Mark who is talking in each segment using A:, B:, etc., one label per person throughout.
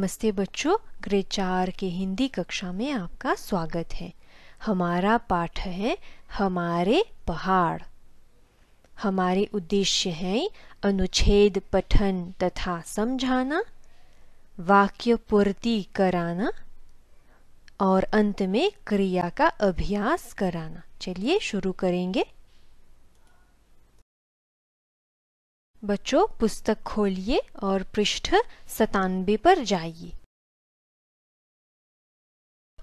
A: नमस्ते बच्चों ग्रेड चार के हिंदी कक्षा में आपका स्वागत है हमारा पाठ है हमारे पहाड़ हमारे उद्देश्य है अनुच्छेद पठन तथा समझाना वाक्य पूर्ति कराना और अंत में क्रिया का अभ्यास कराना चलिए शुरू करेंगे
B: बच्चों पुस्तक खोलिए और पृष्ठ सतानबे पर जाइए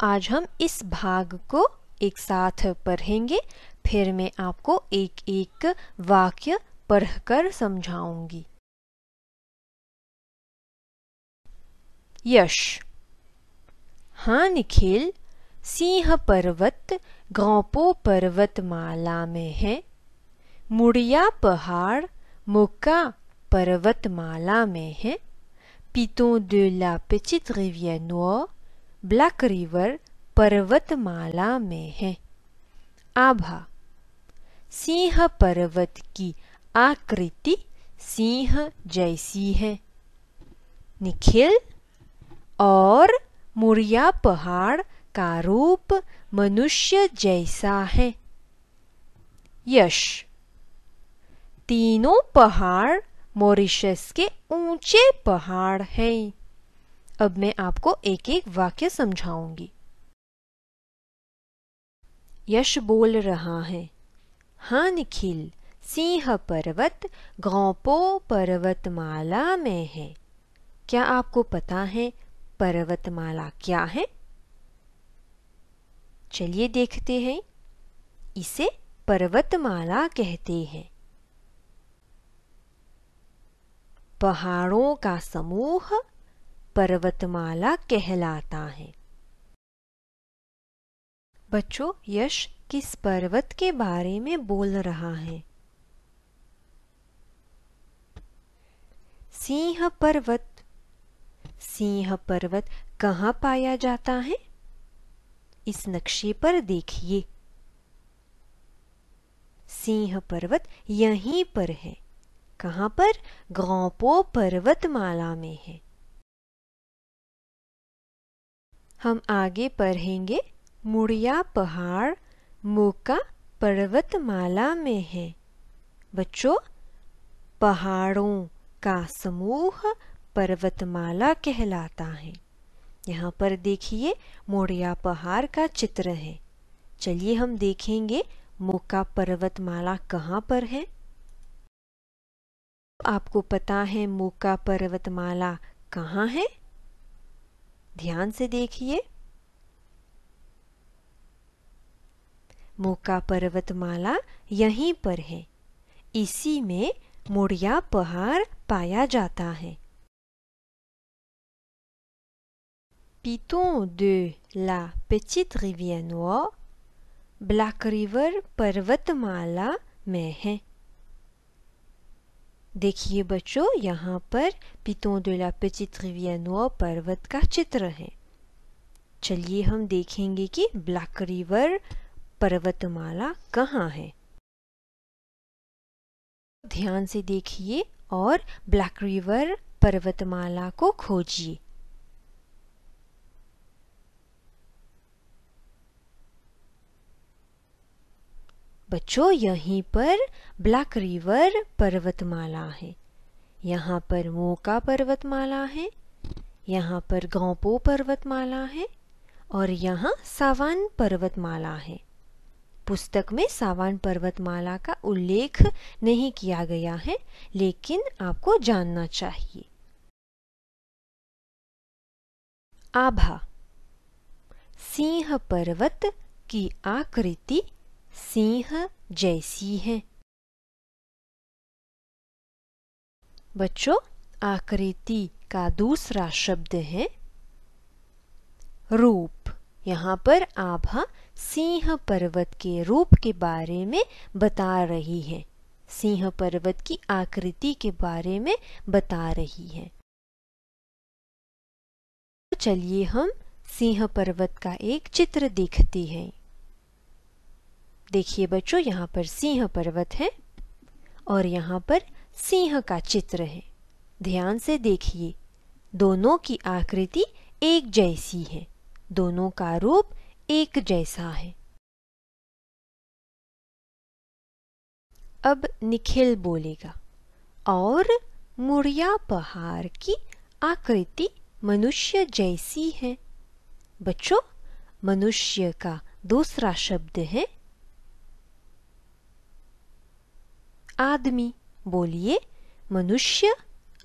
B: आज हम इस भाग को एक साथ पढ़ेंगे फिर मैं आपको एक एक वाक्य पढ़कर समझाऊंगी यश हाँ निखिल सिंह
A: पर्वत गौपो पर्वतमाला में है मुड़िया पहाड़ मोका पर्वतमाला में है Piton दे la petite ब्लैक रिवर पर्वतमाला में है आभा सिंह पर्वत की आकृति सिंह जैसी है निखिल और मुरिया पहाड़ का रूप मनुष्य जैसा है यश तीनों पहाड़ मॉरिशस के ऊंचे पहाड़ हैं अब मैं आपको एक एक वाक्य समझाऊंगी यश बोल रहा है हाँ निखिल सिंह पर्वत गौपो पर्वतमाला में है क्या आपको पता है पर्वतमाला क्या है चलिए देखते हैं इसे पर्वतमाला कहते हैं पहाड़ों का समूह पर्वतमाला कहलाता है बच्चों यश किस पर्वत के बारे में बोल रहा है सिंह पर्वत सिंह पर्वत कहाँ पाया जाता है इस नक्शे पर देखिए सिंह पर्वत यहीं पर है कहाँ पर गौपो पर्वतमाला में है हम आगे पढ़ेंगे मुड़िया पहाड़ मोका पर्वतमाला में है बच्चों पहाड़ों का समूह पर्वतमाला कहलाता है यहाँ पर देखिए मोड़िया पहाड़ का चित्र है चलिए हम देखेंगे मोका पर्वतमाला कहाँ पर है आपको पता है मोका पर्वतमाला कहाँ है ध्यान से देखिए मोका पर्वतमाला यहीं पर है इसी में मुड़िया पहाड़ पाया जाता है पीतों दे ला petite रिवियनो ब्लैक रिवर पर्वतमाला में है देखिए बच्चों यहाँ पर पितों de पिचित पर्वत का चित्र है चलिए हम देखेंगे कि ब्लैक रिवर पर्वतमाला कहाँ है ध्यान से देखिए और ब्लैक रिवर पर्वतमाला को खोजिए बच्चों यहीं पर ब्लैक रिवर पर्वतमाला है यहाँ पर मोका पर्वतमाला है यहाँ पर गौपो पर्वतमाला है और यहाँ सावान पर्वतमाला है पुस्तक में सावान पर्वतमाला का उल्लेख नहीं किया गया है लेकिन आपको जानना चाहिए
B: आभा सिंह पर्वत की आकृति सिंह जैसी है बच्चों आकृति का दूसरा
A: शब्द है रूप यहाँ पर आभा सिंह पर्वत के रूप के बारे में बता रही है सिंह
B: पर्वत की आकृति के बारे में बता रही है तो चलिए हम सिंह पर्वत का एक चित्र देखते हैं
A: देखिए बच्चों यहाँ पर सिंह पर्वत है और यहाँ पर सिंह का चित्र है ध्यान से देखिए दोनों
B: की आकृति एक जैसी है दोनों का रूप एक जैसा है अब निखिल बोलेगा और मुड़िया पहाड़ की आकृति
A: मनुष्य जैसी है बच्चों मनुष्य का दूसरा शब्द है आदमी बोलिए मनुष्य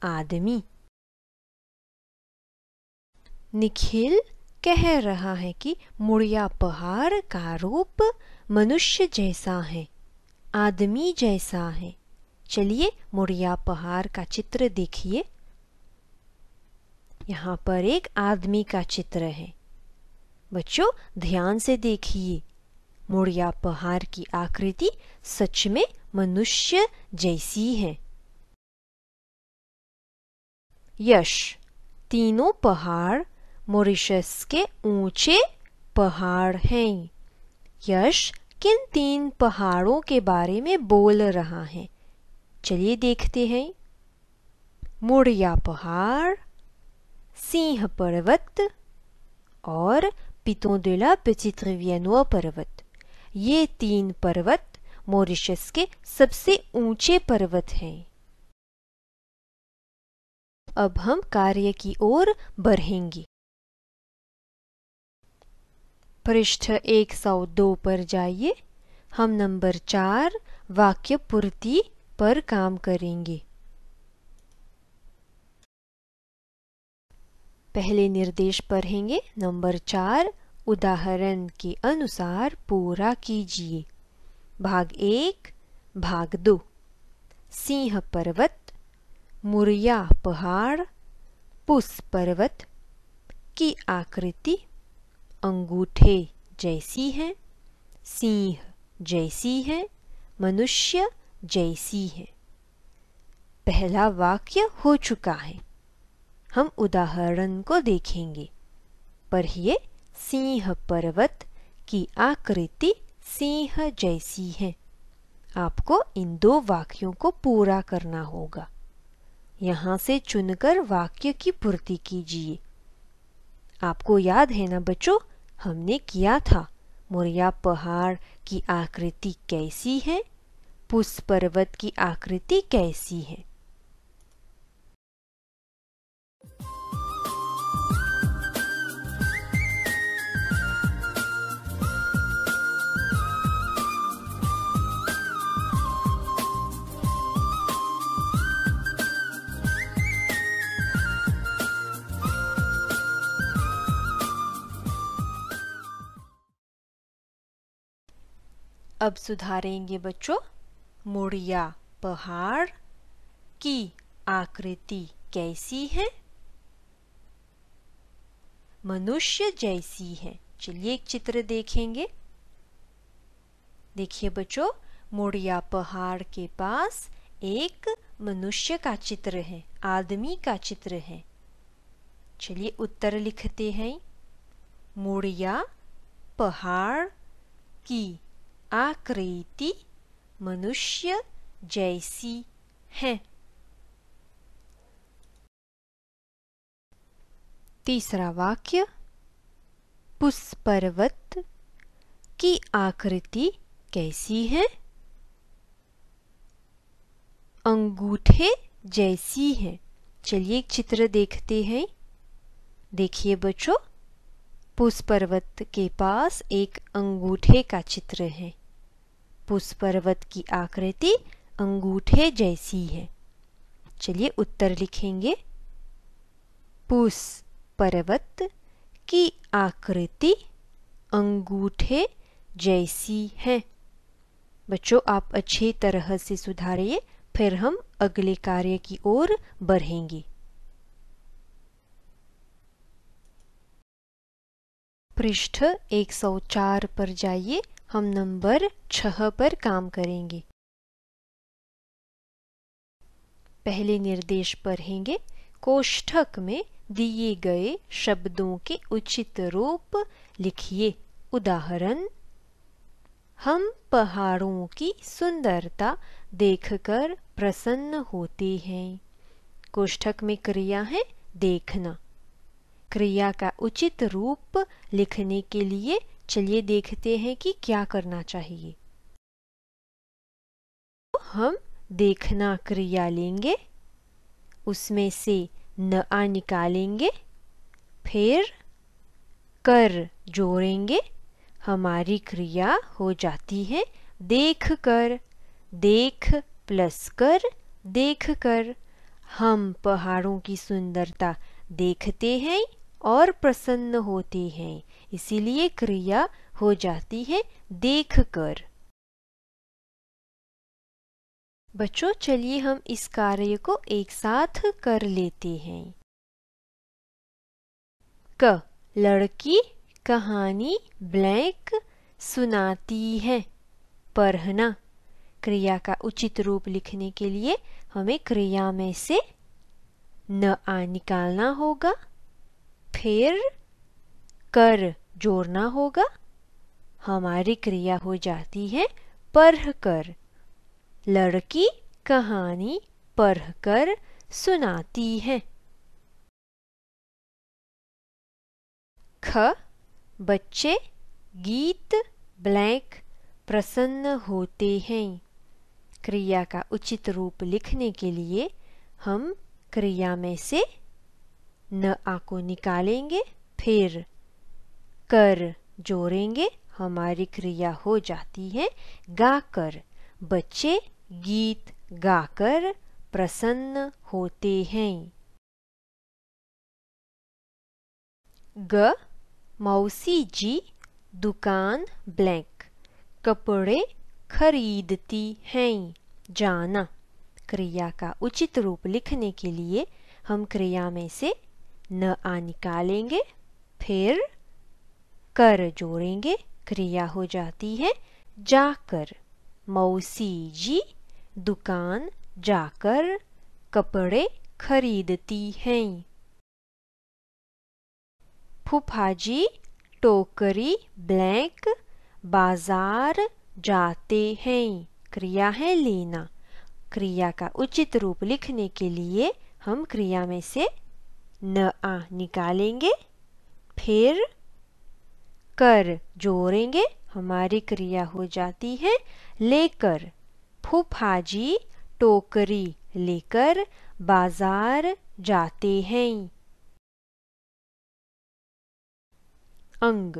A: आदमी निखिल कह रहा है कि मुड़िया पहाड़ का रूप मनुष्य जैसा है आदमी जैसा है चलिए मुड़िया पहाड़ का चित्र देखिए यहाँ पर एक आदमी का चित्र है बच्चों ध्यान से देखिए मुड़िया पहाड़ की आकृति सच में मनुष्य जैसी है यश तीनों पहाड़ मॉरिशस के ऊंचे पहाड़ हैं यश किन तीन पहाड़ों के बारे में बोल रहा है चलिए देखते हैं मुड़िया पहाड़ सिंह पर्वत और पितोदिला पिचित्रवियनो पर्वत ये तीन पर्वत मॉरिशस के सबसे ऊंचे
B: पर्वत हैं अब हम कार्य की ओर बढ़ेंगे पृष्ठ 102
A: पर जाइए हम नंबर चार वाक्य पूर्ति पर काम करेंगे पहले निर्देश पढ़ेंगे नंबर चार उदाहरण के अनुसार पूरा कीजिए भाग एक भाग दो सिंह पर्वत मुरिया पहाड़ पुष पर्वत की आकृति अंगूठे जैसी है सिंह जैसी है मनुष्य जैसी है पहला वाक्य हो चुका है हम उदाहरण को देखेंगे पढ़िए सिंह पर्वत की आकृति सिंह जैसी है आपको इन दो वाक्यों को पूरा करना होगा यहाँ से चुनकर वाक्य की पूर्ति कीजिए आपको याद है ना बच्चों हमने किया था मुरिया पहाड़ की आकृति कैसी है पुष्प पर्वत की आकृति कैसी है अब सुधारेंगे बच्चों मुड़िया पहाड़ की आकृति कैसी है मनुष्य जैसी है चलिए एक चित्र देखेंगे देखिए बच्चों मुड़िया पहाड़ के पास एक मनुष्य का चित्र है आदमी का चित्र है चलिए उत्तर लिखते हैं मुड़िया पहाड़ की आकृति मनुष्य जैसी है तीसरा वाक्य पुष्पर्वत की आकृति कैसी है अंगूठे जैसी है चलिए एक चित्र देखते हैं देखिए बच्चों पुष्पर्वत के पास एक अंगूठे का चित्र है उस पर्वत की आकृति अंगूठे जैसी है चलिए उत्तर लिखेंगे पुस पर्वत की आकृति अंगूठे जैसी है बच्चों आप अच्छी तरह से सुधारिए फिर हम अगले कार्य की ओर बढ़ेंगे
B: पृष्ठ 104 पर जाइए हम नंबर छह पर काम करेंगे पहले निर्देश पढ़ेंगे कोष्ठक में दिए
A: गए शब्दों के उचित रूप लिखिए उदाहरण हम पहाड़ों की सुंदरता देखकर प्रसन्न होते हैं कोष्ठक में क्रिया है देखना क्रिया का उचित रूप लिखने के लिए चलिए देखते हैं कि क्या करना चाहिए तो हम देखना क्रिया लेंगे उसमें से न आ निकालेंगे फिर कर जोड़ेंगे हमारी क्रिया हो जाती है देख कर देख प्लस कर देख कर हम पहाड़ों की सुंदरता देखते
B: हैं और प्रसन्न होते हैं इसीलिए क्रिया हो जाती है देख कर बच्चों चलिए हम इस कार्य को एक साथ कर लेते हैं
A: क लड़की कहानी ब्लैंक सुनाती है पढ़ना क्रिया का उचित रूप लिखने के लिए हमें क्रिया में से न आ निकालना होगा फिर कर जोड़ना होगा हमारी क्रिया हो जाती है पढ़ कर लड़की
B: कहानी पढ़कर सुनाती है ख बच्चे गीत
A: ब्लैंक प्रसन्न होते हैं क्रिया का उचित रूप लिखने के लिए हम क्रिया में से न आ को निकालेंगे फिर कर जोड़ेंगे हमारी क्रिया हो जाती है गाकर बच्चे गीत
B: गाकर प्रसन्न होते हैं ग मौसी जी दुकान
A: ब्लैंक कपड़े खरीदती हैं जाना क्रिया का उचित रूप लिखने के लिए हम क्रिया में से न आ निकालेंगे फिर कर जोड़ेंगे क्रिया हो जाती है जाकर मौसी जी दुकान जाकर कपड़े खरीदती हैं फुफाजी टोकरी ब्लैंक बाजार जाते हैं क्रिया है लेना क्रिया का उचित रूप लिखने के लिए हम क्रिया में से न आ निकालेंगे फिर कर जोड़ेंगे हमारी क्रिया हो जाती है लेकर फूफाजी टोकरी लेकर बाजार जाते हैं अंग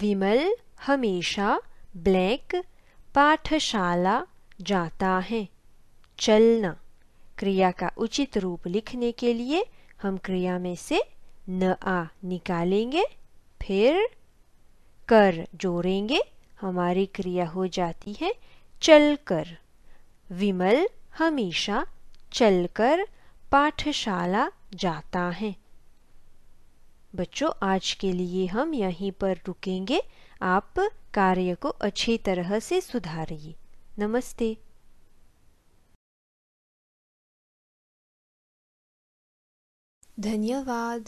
A: विमल हमेशा ब्लैक पाठशाला जाता है चलना क्रिया का उचित रूप लिखने के लिए हम क्रिया में से न आ निकालेंगे फिर कर जोड़ेंगे हमारी क्रिया हो जाती है चलकर विमल हमेशा चलकर पाठशाला जाता है बच्चों आज के लिए हम यहीं पर रुकेंगे आप
B: कार्य को अच्छी तरह से सुधारिए नमस्ते धन्यवाद